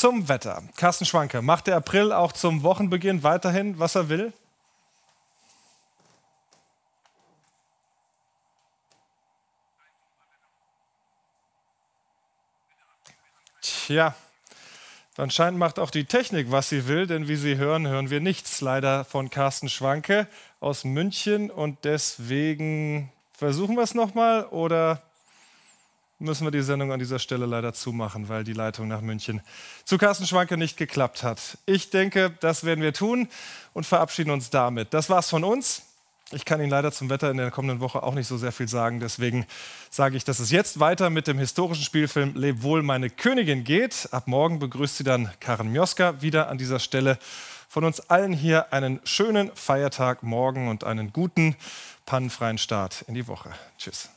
Zum Wetter. Carsten Schwanke, macht der April auch zum Wochenbeginn weiterhin, was er will? Tja, anscheinend macht auch die Technik, was sie will, denn wie Sie hören, hören wir nichts leider von Carsten Schwanke aus München und deswegen versuchen wir es nochmal oder müssen wir die Sendung an dieser Stelle leider zumachen, weil die Leitung nach München zu Carsten Schwanke nicht geklappt hat. Ich denke, das werden wir tun und verabschieden uns damit. Das war's von uns. Ich kann Ihnen leider zum Wetter in der kommenden Woche auch nicht so sehr viel sagen. Deswegen sage ich, dass es jetzt weiter mit dem historischen Spielfilm Leb wohl, meine Königin geht. Ab morgen begrüßt sie dann Karen Mioska wieder an dieser Stelle. Von uns allen hier einen schönen Feiertag morgen und einen guten, pannenfreien Start in die Woche. Tschüss.